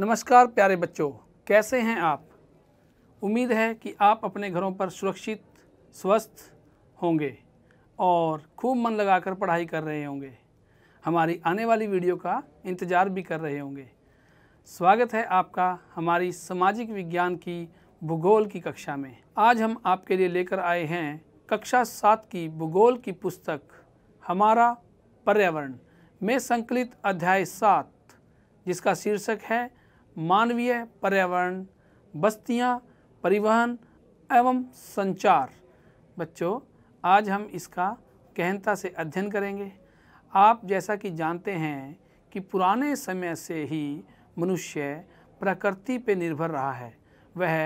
नमस्कार प्यारे बच्चों कैसे हैं आप उम्मीद है कि आप अपने घरों पर सुरक्षित स्वस्थ होंगे और खूब मन लगाकर पढ़ाई कर रहे होंगे हमारी आने वाली वीडियो का इंतज़ार भी कर रहे होंगे स्वागत है आपका हमारी सामाजिक विज्ञान की भूगोल की कक्षा में आज हम आपके लिए लेकर आए हैं कक्षा सात की भूगोल की पुस्तक हमारा पर्यावरण में संकलित अध्याय सात जिसका शीर्षक है मानवीय पर्यावरण बस्तियाँ परिवहन एवं संचार बच्चों आज हम इसका गहनता से अध्ययन करेंगे आप जैसा कि जानते हैं कि पुराने समय से ही मनुष्य प्रकृति पर निर्भर रहा है वह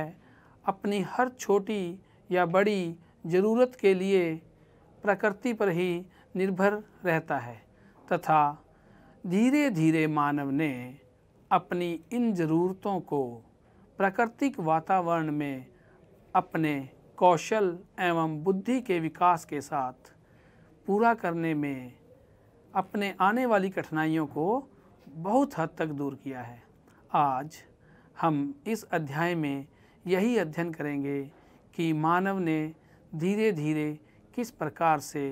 अपनी हर छोटी या बड़ी ज़रूरत के लिए प्रकृति पर ही निर्भर रहता है तथा धीरे धीरे मानव ने अपनी इन ज़रूरतों को प्राकृतिक वातावरण में अपने कौशल एवं बुद्धि के विकास के साथ पूरा करने में अपने आने वाली कठिनाइयों को बहुत हद तक दूर किया है आज हम इस अध्याय में यही अध्ययन करेंगे कि मानव ने धीरे धीरे किस प्रकार से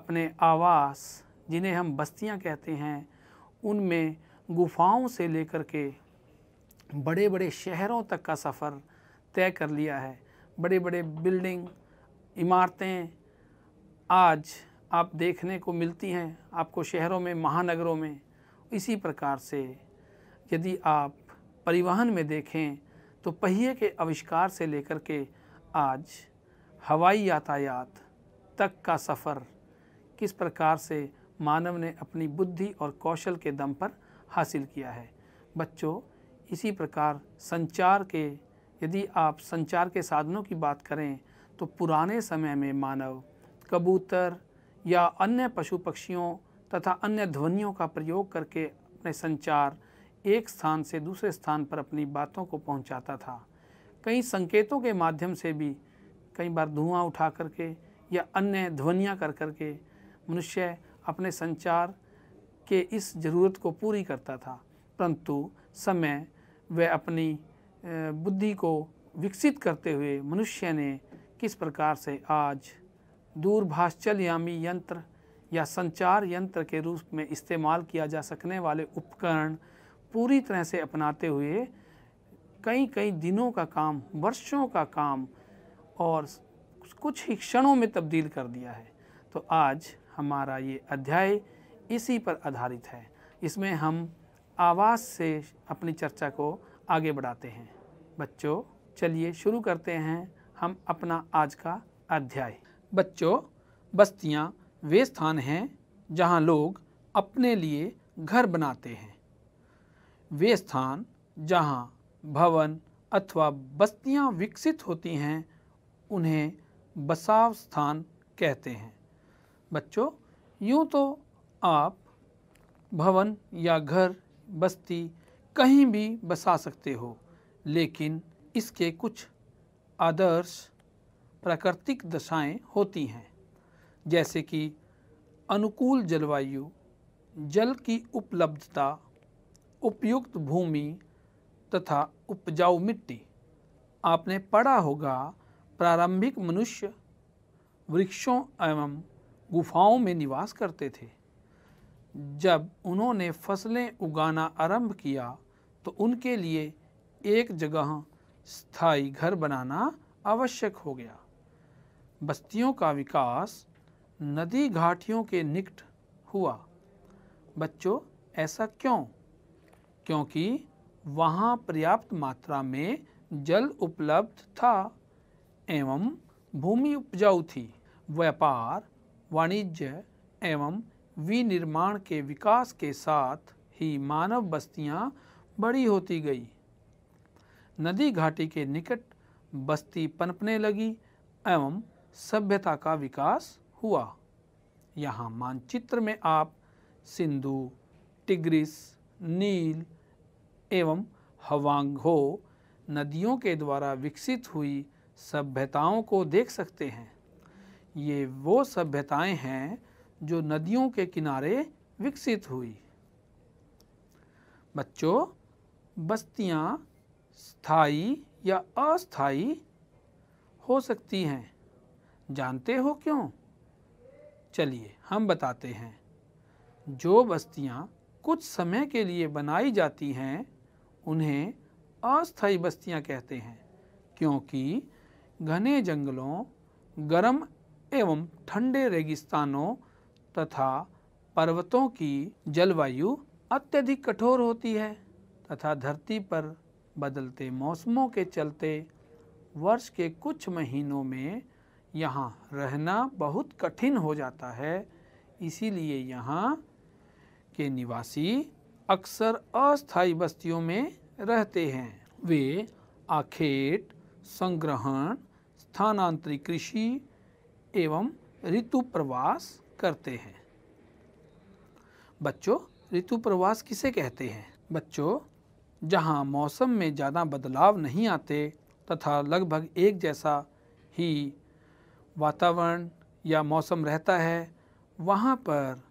अपने आवास जिन्हें हम बस्तियां कहते हैं उनमें गुफाओं से लेकर के बड़े बड़े शहरों तक का सफ़र तय कर लिया है बड़े बड़े बिल्डिंग इमारतें आज आप देखने को मिलती हैं आपको शहरों में महानगरों में इसी प्रकार से यदि आप परिवहन में देखें तो पहिए के आविष्कार से लेकर के आज हवाई यातायात तक का सफ़र किस प्रकार से मानव ने अपनी बुद्धि और कौशल के दम पर हासिल किया है बच्चों इसी प्रकार संचार के यदि आप संचार के साधनों की बात करें तो पुराने समय में मानव कबूतर या अन्य पशु पक्षियों तथा अन्य ध्वनियों का प्रयोग करके अपने संचार एक स्थान से दूसरे स्थान पर अपनी बातों को पहुंचाता था कई संकेतों के माध्यम से भी कई बार धुआं उठा करके या अन्य ध्वनियाँ कर करके मनुष्य अपने संचार के इस ज़रूरत को पूरी करता था परंतु समय वह अपनी बुद्धि को विकसित करते हुए मनुष्य ने किस प्रकार से आज दूरभाषचलयामी यंत्र या संचार यंत्र के रूप में इस्तेमाल किया जा सकने वाले उपकरण पूरी तरह से अपनाते हुए कई कई दिनों का काम वर्षों का काम और कुछ ही क्षणों में तब्दील कर दिया है तो आज हमारा ये अध्याय इसी पर आधारित है इसमें हम आवाज़ से अपनी चर्चा को आगे बढ़ाते हैं बच्चों चलिए शुरू करते हैं हम अपना आज का अध्याय बच्चों बस्तियाँ वे स्थान हैं जहाँ लोग अपने लिए घर बनाते हैं वे स्थान जहाँ भवन अथवा बस्तियाँ विकसित होती हैं उन्हें बसाव स्थान कहते हैं बच्चों यूँ तो आप भवन या घर बस्ती कहीं भी बसा सकते हो लेकिन इसके कुछ आदर्श प्राकृतिक दशाएं होती हैं जैसे कि अनुकूल जलवायु जल की उपलब्धता उपयुक्त भूमि तथा उपजाऊ मिट्टी आपने पढ़ा होगा प्रारंभिक मनुष्य वृक्षों एवं गुफाओं में निवास करते थे जब उन्होंने फसलें उगाना आरंभ किया तो उनके लिए एक जगह स्थायी घर बनाना आवश्यक हो गया बस्तियों का विकास नदी घाटियों के निकट हुआ बच्चों ऐसा क्यों क्योंकि वहाँ पर्याप्त मात्रा में जल उपलब्ध था एवं भूमि उपजाऊ थी व्यापार वाणिज्य एवं विनिर्माण के विकास के साथ ही मानव बस्तियां बड़ी होती गई नदी घाटी के निकट बस्ती पनपने लगी एवं सभ्यता का विकास हुआ यहाँ मानचित्र में आप सिंधु टिग्रिस नील एवं हवांगो नदियों के द्वारा विकसित हुई सभ्यताओं को देख सकते हैं ये वो सभ्यताएं हैं जो नदियों के किनारे विकसित हुई बच्चों बस्तियां स्थाई या अस्थाई हो सकती हैं जानते हो क्यों चलिए हम बताते हैं जो बस्तियां कुछ समय के लिए बनाई जाती हैं उन्हें अस्थाई बस्तियां कहते हैं क्योंकि घने जंगलों गर्म एवं ठंडे रेगिस्तानों तथा पर्वतों की जलवायु अत्यधिक कठोर होती है तथा धरती पर बदलते मौसमों के चलते वर्ष के कुछ महीनों में यहाँ रहना बहुत कठिन हो जाता है इसीलिए यहाँ के निवासी अक्सर अस्थायी बस्तियों में रहते हैं वे आखेट संग्रहण स्थानांतरित कृषि एवं ऋतु प्रवास करते हैं बच्चों ऋतु प्रवास किसे कहते हैं बच्चों जहाँ मौसम में ज़्यादा बदलाव नहीं आते तथा लगभग एक जैसा ही वातावरण या मौसम रहता है वहाँ पर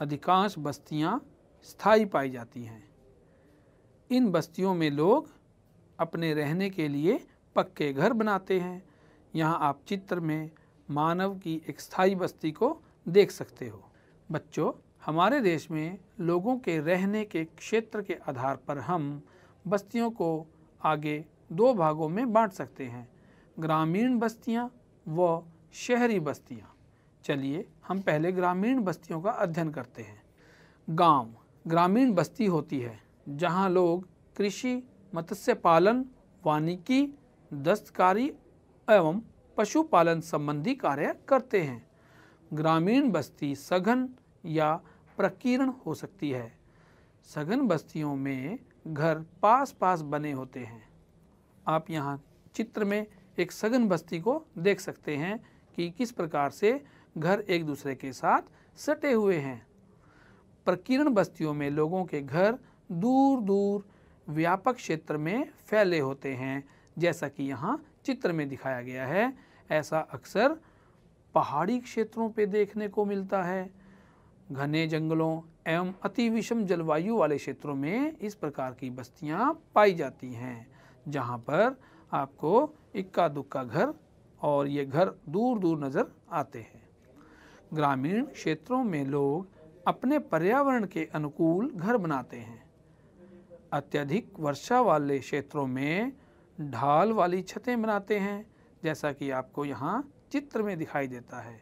अधिकांश बस्तियाँ स्थायी पाई जाती हैं इन बस्तियों में लोग अपने रहने के लिए पक्के घर बनाते हैं यहाँ आप चित्र में मानव की एक स्थायी बस्ती को देख सकते हो बच्चों हमारे देश में लोगों के रहने के क्षेत्र के आधार पर हम बस्तियों को आगे दो भागों में बांट सकते हैं ग्रामीण बस्तियां व शहरी बस्तियां। चलिए हम पहले ग्रामीण बस्तियों का अध्ययन करते हैं गांव ग्रामीण बस्ती होती है जहां लोग कृषि मत्स्य पालन वानिकी दस्तकारी एवं पशुपालन संबंधी कार्य करते हैं ग्रामीण बस्ती सघन या प्रकीर्ण हो सकती है सघन बस्तियों में घर पास पास बने होते हैं आप यहाँ चित्र में एक सघन बस्ती को देख सकते हैं कि किस प्रकार से घर एक दूसरे के साथ सटे हुए हैं प्रकीर्ण बस्तियों में लोगों के घर दूर दूर व्यापक क्षेत्र में फैले होते हैं जैसा कि यहाँ चित्र में दिखाया गया है ऐसा अक्सर पहाड़ी क्षेत्रों पे देखने को मिलता है घने जंगलों एवं अति विषम जलवायु वाले क्षेत्रों में इस प्रकार की बस्तियां पाई जाती हैं जहां पर आपको इक्का दुक्का घर और ये घर दूर दूर नज़र आते हैं ग्रामीण क्षेत्रों में लोग अपने पर्यावरण के अनुकूल घर बनाते हैं अत्यधिक वर्षा वाले क्षेत्रों में ढाल वाली छतें बनाते हैं जैसा कि आपको यहाँ चित्र में दिखाई देता है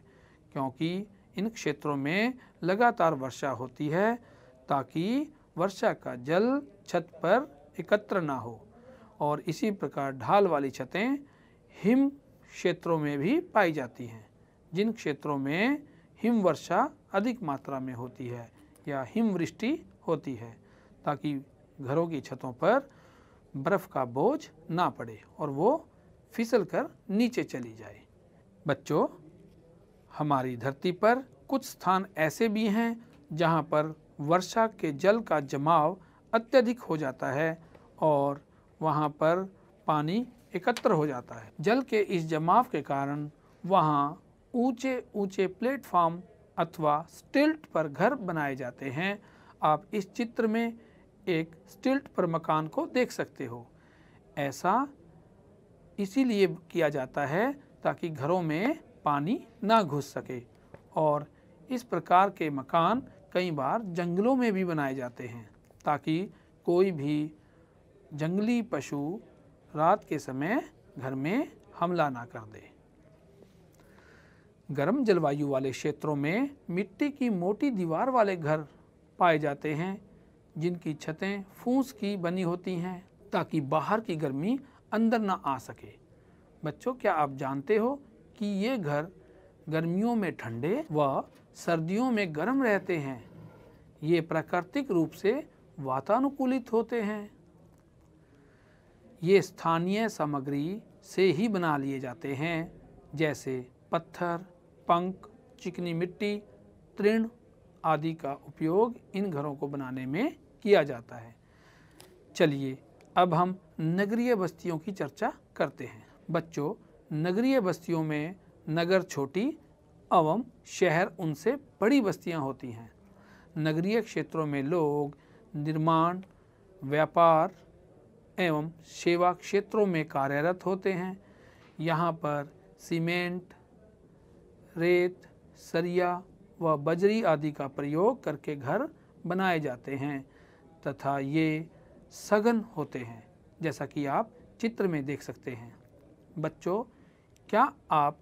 क्योंकि इन क्षेत्रों में लगातार वर्षा होती है ताकि वर्षा का जल छत पर एकत्र ना हो और इसी प्रकार ढाल वाली छतें हिम क्षेत्रों में भी पाई जाती हैं जिन क्षेत्रों में हिम वर्षा अधिक मात्रा में होती है या हिमवृष्टि होती है ताकि घरों की छतों पर बर्फ़ का बोझ ना पड़े और वो फिसल कर नीचे चली जाए बच्चों हमारी धरती पर कुछ स्थान ऐसे भी हैं जहाँ पर वर्षा के जल का जमाव अत्यधिक हो जाता है और वहाँ पर पानी एकत्र हो जाता है जल के इस जमाव के कारण वहाँ ऊंचे ऊंचे प्लेटफॉर्म अथवा स्टिल्ट पर घर बनाए जाते हैं आप इस चित्र में एक स्टिल्ट पर मकान को देख सकते हो ऐसा इसीलिए किया जाता है ताकि घरों में पानी ना घुस सके और इस प्रकार के मकान कई बार जंगलों में भी बनाए जाते हैं ताकि कोई भी जंगली पशु रात के समय घर में हमला ना कर दे गर्म जलवायु वाले क्षेत्रों में मिट्टी की मोटी दीवार वाले घर पाए जाते हैं जिनकी छतें फूस की बनी होती हैं ताकि बाहर की गर्मी अंदर ना आ सके बच्चों क्या आप जानते हो कि ये घर गर्मियों में ठंडे व सर्दियों में गर्म रहते हैं ये प्राकृतिक रूप से वातानुकूलित होते हैं ये स्थानीय सामग्री से ही बना लिए जाते हैं जैसे पत्थर पंख चिकनी मिट्टी तृण आदि का उपयोग इन घरों को बनाने में किया जाता है चलिए अब हम नगरीय बस्तियों की चर्चा करते हैं बच्चों नगरीय बस्तियों में नगर छोटी एवं शहर उनसे बड़ी बस्तियां होती हैं नगरीय क्षेत्रों में लोग निर्माण व्यापार एवं सेवा क्षेत्रों में कार्यरत होते हैं यहाँ पर सीमेंट रेत सरिया व बजरी आदि का प्रयोग करके घर बनाए जाते हैं तथा ये सघन होते हैं जैसा कि आप चित्र में देख सकते हैं बच्चों क्या आप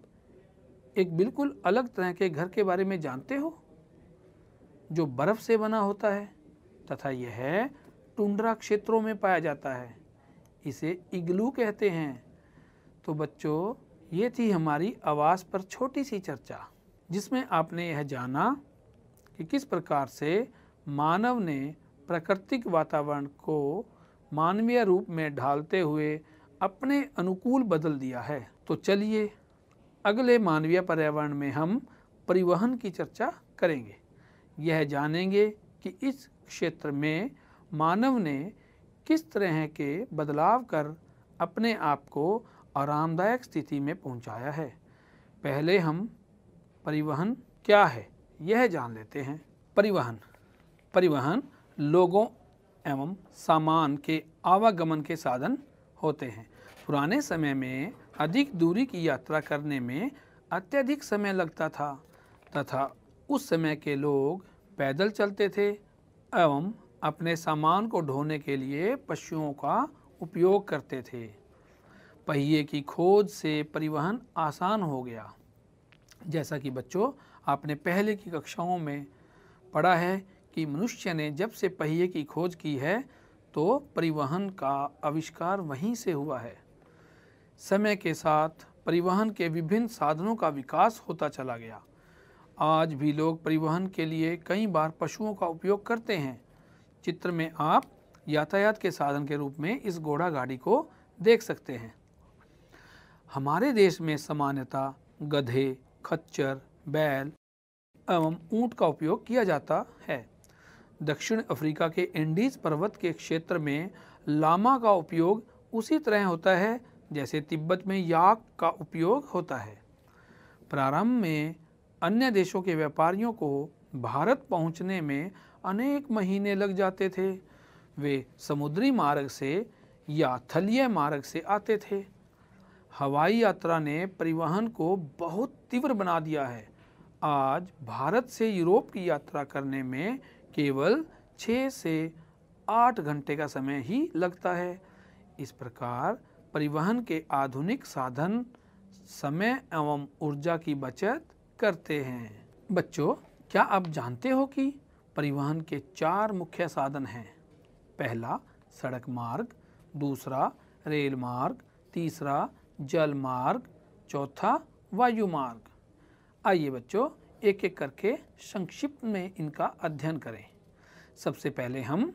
एक बिल्कुल अलग तरह के घर के बारे में जानते हो जो बर्फ़ से बना होता है तथा यह टुंड्रा क्षेत्रों में पाया जाता है इसे इग्लू कहते हैं तो बच्चों ये थी हमारी आवाज़ पर छोटी सी चर्चा जिसमें आपने यह जाना कि किस प्रकार से मानव ने प्राकृतिक वातावरण को मानवीय रूप में ढालते हुए अपने अनुकूल बदल दिया है तो चलिए अगले मानवीय पर्यावरण में हम परिवहन की चर्चा करेंगे यह जानेंगे कि इस क्षेत्र में मानव ने किस तरह के बदलाव कर अपने आप को आरामदायक स्थिति में पहुंचाया है पहले हम परिवहन क्या है यह जान लेते हैं परिवहन परिवहन लोगों एवं सामान के आवागमन के साधन होते हैं पुराने समय में अधिक दूरी की यात्रा करने में अत्यधिक समय लगता था तथा उस समय के लोग पैदल चलते थे एवं अपने सामान को ढोने के लिए पशुओं का उपयोग करते थे पहिए की खोज से परिवहन आसान हो गया जैसा कि बच्चों आपने पहले की कक्षाओं में पढ़ा है कि मनुष्य ने जब से पहिए की खोज की है तो परिवहन का आविष्कार वहीं से हुआ है समय के साथ परिवहन के विभिन्न साधनों का विकास होता चला गया आज भी लोग परिवहन के लिए कई बार पशुओं का उपयोग करते हैं चित्र में आप यातायात के साधन के रूप में इस घोड़ा गाड़ी को देख सकते हैं हमारे देश में सामान्यतः गधे खच्चर बैल एवं ऊंट का उपयोग किया जाता है दक्षिण अफ्रीका के इंडीज़ पर्वत के क्षेत्र में लामा का उपयोग उसी तरह होता है जैसे तिब्बत में याक का उपयोग होता है प्रारंभ में अन्य देशों के व्यापारियों को भारत पहुंचने में अनेक महीने लग जाते थे वे समुद्री मार्ग से या थलीय मार्ग से आते थे हवाई यात्रा ने परिवहन को बहुत तीव्र बना दिया है आज भारत से यूरोप की यात्रा करने में केवल छः से आठ घंटे का समय ही लगता है इस प्रकार परिवहन के आधुनिक साधन समय एवं ऊर्जा की बचत करते हैं बच्चों क्या आप जानते हो कि परिवहन के चार मुख्य साधन हैं पहला सड़क मार्ग दूसरा रेल मार्ग तीसरा जल मार्ग चौथा वायु मार्ग आइए बच्चों एक एक करके संक्षिप्त में इनका अध्ययन करें सबसे पहले हम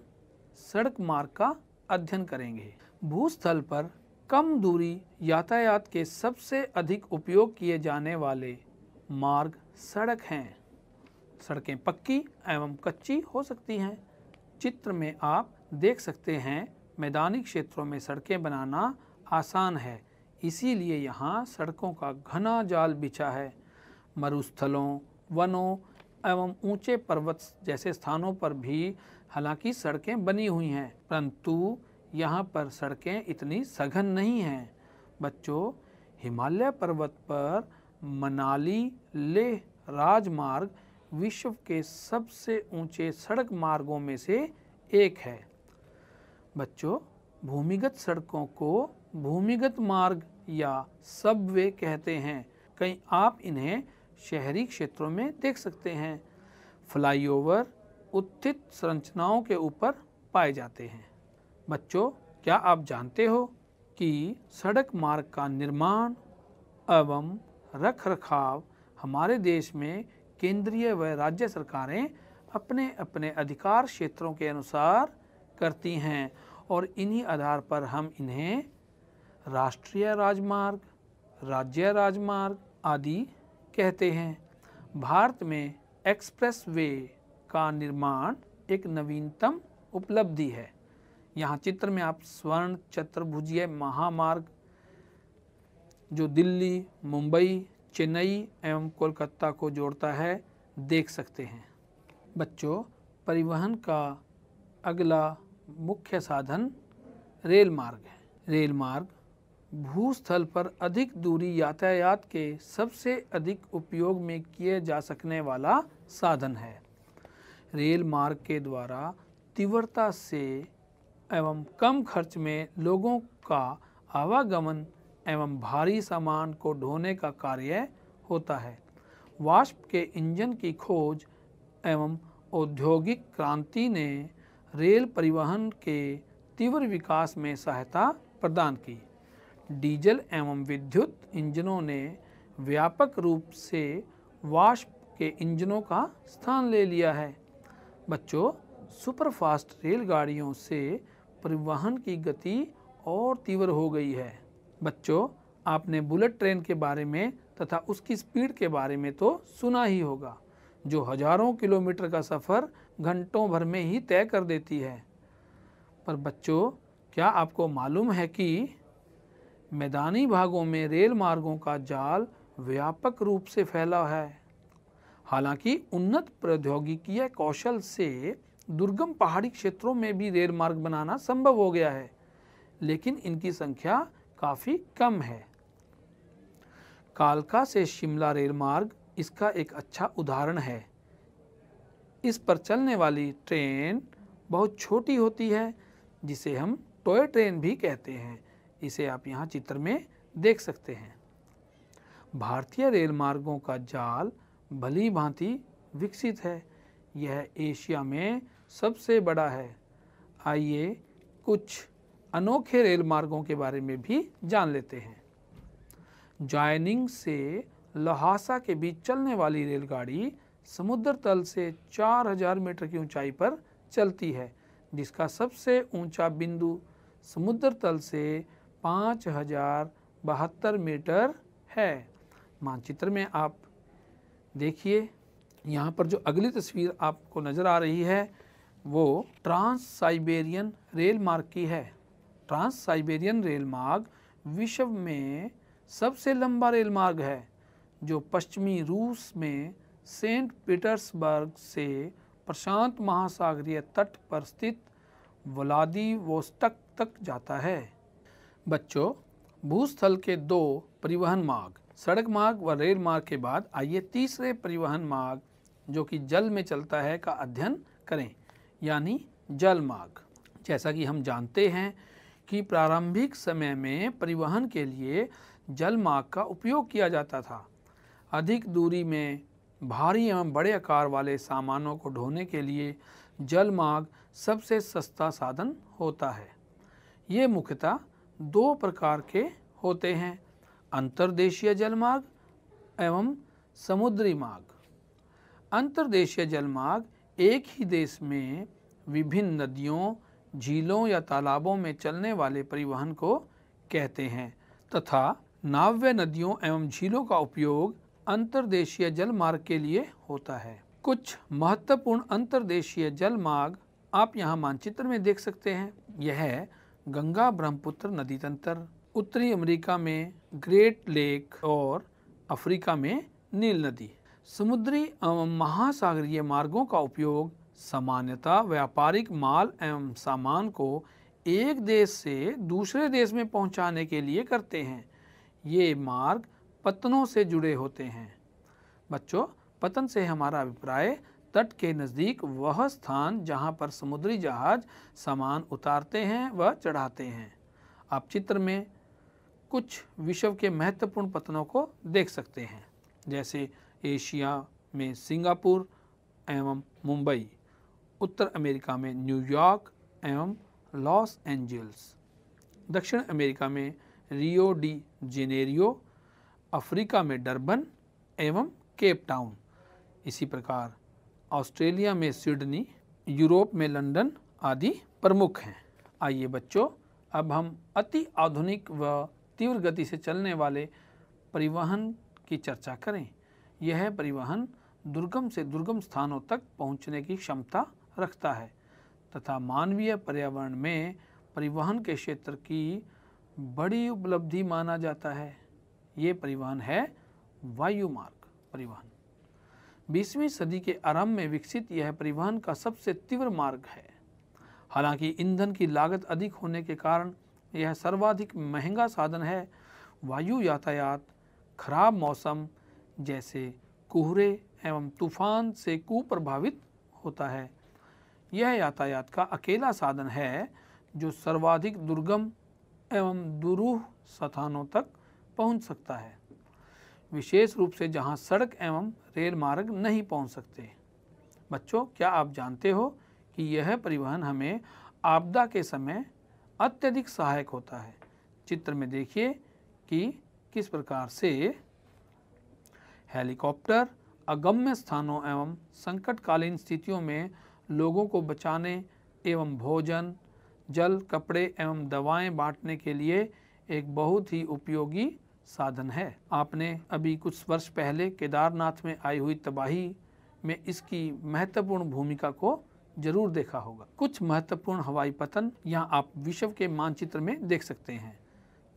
सड़क मार्ग का अध्ययन करेंगे भूस्थल पर कम दूरी यातायात के सबसे अधिक उपयोग किए जाने वाले मार्ग सड़क हैं सड़कें पक्की एवं कच्ची हो सकती हैं चित्र में आप देख सकते हैं मैदानी क्षेत्रों में सड़कें बनाना आसान है इसीलिए यहाँ सड़कों का घना जाल बिछा है मरुस्थलों वनों एवं ऊंचे पर्वत जैसे स्थानों पर भी हालांकि सड़कें बनी हुई हैं परंतु यहाँ पर सड़कें इतनी सघन नहीं हैं बच्चों हिमालय पर्वत पर मनाली लेह राजमार्ग विश्व के सबसे ऊंचे सड़क मार्गों में से एक है बच्चों भूमिगत सड़कों को भूमिगत मार्ग या सबवे कहते हैं कहीं आप इन्हें शहरी क्षेत्रों में देख सकते हैं फ्लाईओवर उत्थित संरचनाओं के ऊपर पाए जाते हैं बच्चों क्या आप जानते हो कि सड़क मार्ग का निर्माण एवं रख रखाव हमारे देश में केंद्रीय व राज्य सरकारें अपने अपने अधिकार क्षेत्रों के अनुसार करती हैं और इन्हीं आधार पर हम इन्हें राष्ट्रीय राजमार्ग राज्य राजमार्ग आदि कहते हैं भारत में एक्सप्रेस वे का निर्माण एक नवीनतम उपलब्धि है यहाँ चित्र में आप स्वर्ण चतुर्भुजीय महामार्ग जो दिल्ली मुंबई चेन्नई एवं कोलकाता को जोड़ता है देख सकते हैं बच्चों परिवहन का अगला मुख्य साधन रेल मार्ग है रेल मार्ग भूस्थल पर अधिक दूरी यातायात के सबसे अधिक उपयोग में किए जा सकने वाला साधन है रेल मार्ग के द्वारा तीव्रता से एवं कम खर्च में लोगों का आवागमन एवं भारी सामान को ढोने का कार्य होता है वाष्प के इंजन की खोज एवं औद्योगिक क्रांति ने रेल परिवहन के तीव्र विकास में सहायता प्रदान की डीजल एवं विद्युत इंजनों ने व्यापक रूप से वाष्प के इंजनों का स्थान ले लिया है बच्चों सुपरफास्ट रेलगाड़ियों से परिवहन की गति और तीव्र हो गई है बच्चों आपने बुलेट ट्रेन के बारे में तथा उसकी स्पीड के बारे में तो सुना ही होगा जो हजारों किलोमीटर का सफ़र घंटों भर में ही तय कर देती है पर बच्चों क्या आपको मालूम है कि मैदानी भागों में रेल मार्गों का जाल व्यापक रूप से फैला है हालांकि उन्नत प्रौद्योगिकीय कौशल से दुर्गम पहाड़ी क्षेत्रों में भी रेल मार्ग बनाना संभव हो गया है लेकिन इनकी संख्या काफ़ी कम है कालका से शिमला रेल मार्ग इसका एक अच्छा उदाहरण है इस पर चलने वाली ट्रेन बहुत छोटी होती है जिसे हम टॉय ट्रेन भी कहते हैं इसे आप यहाँ चित्र में देख सकते हैं भारतीय रेल मार्गों का जाल भली भांति विकसित है यह एशिया में सबसे बड़ा है आइए कुछ अनोखे रेल मार्गों के बारे में भी जान लेते हैं जॉइनिंग से लहासा के बीच चलने वाली रेलगाड़ी समुद्र तल से 4000 मीटर की ऊंचाई पर चलती है जिसका सबसे ऊंचा बिंदु समुद्र तल से पाँच हजार बहत्तर मीटर है मानचित्र में आप देखिए यहाँ पर जो अगली तस्वीर आपको नज़र आ रही है वो ट्रांस साइबेरियन रेल मार्ग की है ट्रांस साइबेरियन रेल मार्ग विश्व में सबसे लंबा रेल मार्ग है जो पश्चिमी रूस में सेंट पीटर्सबर्ग से प्रशांत महासागरीय तट पर स्थित व्लादिवोस्टक तक जाता है बच्चों भूस्थल के दो परिवहन मार्ग सड़क मार्ग व रेल मार्ग के बाद आइए तीसरे परिवहन मार्ग जो कि जल में चलता है का अध्ययन करें यानी जल मार्ग जैसा कि हम जानते हैं कि प्रारंभिक समय में परिवहन के लिए जल मार्ग का उपयोग किया जाता था अधिक दूरी में भारी एवं बड़े आकार वाले सामानों को ढोने के लिए जल मार्ग सबसे सस्ता साधन होता है ये मुख्यतः दो प्रकार के होते हैं अंतर्देशीय जलमार्ग एवं समुद्री मार्ग अंतर्देशीय जलमार्ग एक ही देश में विभिन्न नदियों झीलों या तालाबों में चलने वाले परिवहन को कहते हैं तथा नाव्य नदियों एवं झीलों का उपयोग अंतर्देशीय जलमार्ग के लिए होता है कुछ महत्वपूर्ण अंतर्देशीय जलमार्ग आप यहाँ मानचित्र में देख सकते हैं यह गंगा ब्रह्मपुत्र नदी तंत्र उत्तरी अमेरिका में ग्रेट लेक और अफ्रीका में नील नदी समुद्री एवं महासागरीय मार्गों का उपयोग सामान्यतः व्यापारिक माल एवं सामान को एक देश से दूसरे देश में पहुंचाने के लिए करते हैं ये मार्ग पतनों से जुड़े होते हैं बच्चों पतन से हमारा अभिप्राय तट के नज़दीक वह स्थान जहाँ पर समुद्री जहाज सामान उतारते हैं व चढ़ाते हैं आप चित्र में कुछ विश्व के महत्वपूर्ण पतनों को देख सकते हैं जैसे एशिया में सिंगापुर एवं मुंबई उत्तर अमेरिका में न्यूयॉर्क एवं लॉस एंजल्स दक्षिण अमेरिका में रियो डी जेनेरियो अफ्रीका में डरबन एवं केप टाउन इसी प्रकार ऑस्ट्रेलिया में सिडनी यूरोप में लंदन आदि प्रमुख हैं आइए बच्चों अब हम अति आधुनिक व तीव्र गति से चलने वाले परिवहन की चर्चा करें यह परिवहन दुर्गम से दुर्गम स्थानों तक पहुंचने की क्षमता रखता है तथा मानवीय पर्यावरण में परिवहन के क्षेत्र की बड़ी उपलब्धि माना जाता है ये परिवहन है वायु मार्ग परिवहन बीसवीं सदी के आरंभ में विकसित यह परिवहन का सबसे तीव्र मार्ग है हालांकि ईंधन की लागत अधिक होने के कारण यह सर्वाधिक महंगा साधन है वायु यातायात खराब मौसम जैसे कोहरे एवं तूफान से कुप्रभावित होता है यह यातायात का अकेला साधन है जो सर्वाधिक दुर्गम एवं दुरूह स्थानों तक पहुंच सकता है विशेष रूप से जहां सड़क एवं रेल मार्ग नहीं पहुंच सकते बच्चों क्या आप जानते हो कि यह परिवहन हमें आपदा के समय अत्यधिक सहायक होता है चित्र में देखिए कि किस प्रकार से हेलीकॉप्टर अगम्य स्थानों एवं संकटकालीन स्थितियों में लोगों को बचाने एवं भोजन जल कपड़े एवं दवाएं बांटने के लिए एक बहुत ही उपयोगी साधन है आपने अभी कुछ वर्ष पहले केदारनाथ में आई हुई तबाही में इसकी महत्वपूर्ण भूमिका को जरूर देखा होगा कुछ महत्वपूर्ण हवाई पतन यहाँ आप विश्व के मानचित्र में देख सकते हैं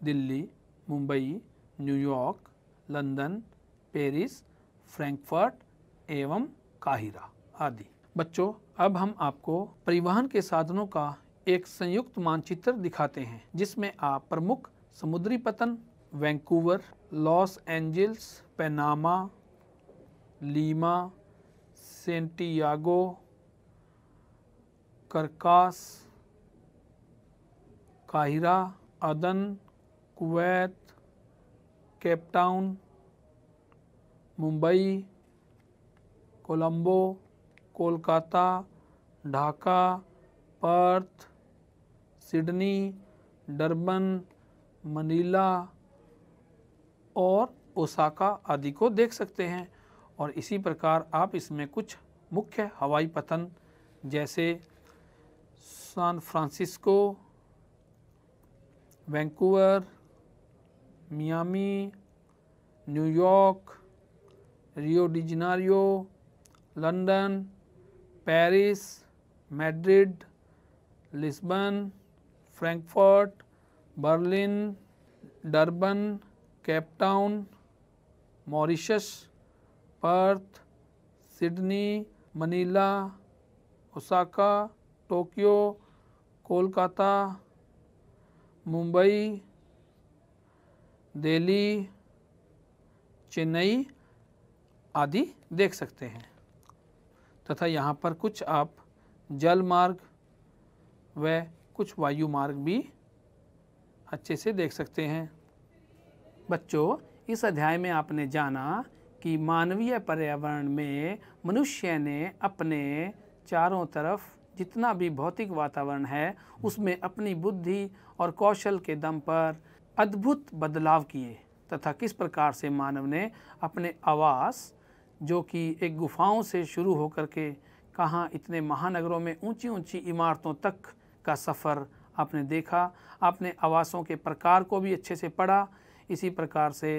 Delhi Mumbai New York London Paris Frankfurt एवं काहिरा आदि बच्चों अब हम आपको परिवहन के साधनों का एक संयुक्त मानचित्र दिखाते हैं जिसमें आप प्रमुख समुद्री पतन Vancouver Los Angeles Panama Lima Santiago Caracas काहिरा Aden Kuwait Cape Town Mumbai Colombo Kolkata Dhaka Perth Sydney Durban Manila और ओसाका आदि को देख सकते हैं और इसी प्रकार आप इसमें कुछ मुख्य हवाई पतन जैसे San Francisco Vancouver Miami New York Rio de Janeiro London Paris Madrid Lisbon Frankfurt Berlin Durban Cape Town Mauritius Perth Sydney Manila Osaka Tokyo Kolkata Mumbai Delhi Chennai आदि देख सकते हैं तथा यहाँ पर कुछ आप जल मार्ग व कुछ वायु मार्ग भी अच्छे से देख सकते हैं बच्चों इस अध्याय में आपने जाना कि मानवीय पर्यावरण में मनुष्य ने अपने चारों तरफ जितना भी भौतिक वातावरण है उसमें अपनी बुद्धि और कौशल के दम पर अद्भुत बदलाव किए तथा किस प्रकार से मानव ने अपने आवास जो कि एक गुफाओं से शुरू होकर के कहाँ इतने महानगरों में ऊंची ऊंची इमारतों तक का सफ़र आपने देखा आपने आवासों के प्रकार को भी अच्छे से पढ़ा इसी प्रकार से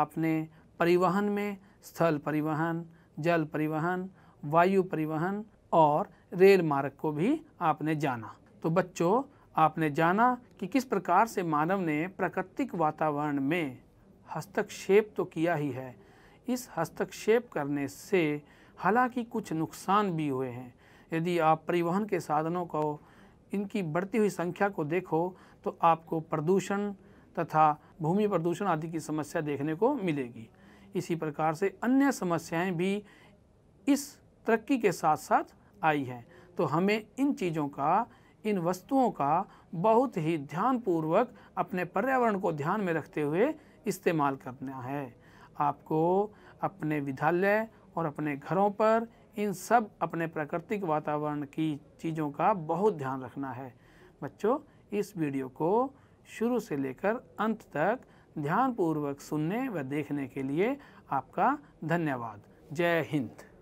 आपने परिवहन में स्थल परिवहन जल परिवहन वायु परिवहन और रेल मार्ग को भी आपने जाना तो बच्चों आपने जाना कि किस प्रकार से मानव ने प्राकृतिक वातावरण में हस्तक्षेप तो किया ही है इस हस्तक्षेप करने से हालांकि कुछ नुकसान भी हुए हैं यदि आप परिवहन के साधनों को इनकी बढ़ती हुई संख्या को देखो तो आपको प्रदूषण तथा भूमि प्रदूषण आदि की समस्या देखने को मिलेगी इसी प्रकार से अन्य समस्याएं भी इस तरक्की के साथ साथ आई हैं तो हमें इन चीज़ों का इन वस्तुओं का बहुत ही ध्यानपूर्वक अपने पर्यावरण को ध्यान में रखते हुए इस्तेमाल करना है आपको अपने विद्यालय और अपने घरों पर इन सब अपने प्राकृतिक वातावरण की चीज़ों का बहुत ध्यान रखना है बच्चों इस वीडियो को शुरू से लेकर अंत तक ध्यानपूर्वक सुनने व देखने के लिए आपका धन्यवाद जय हिंद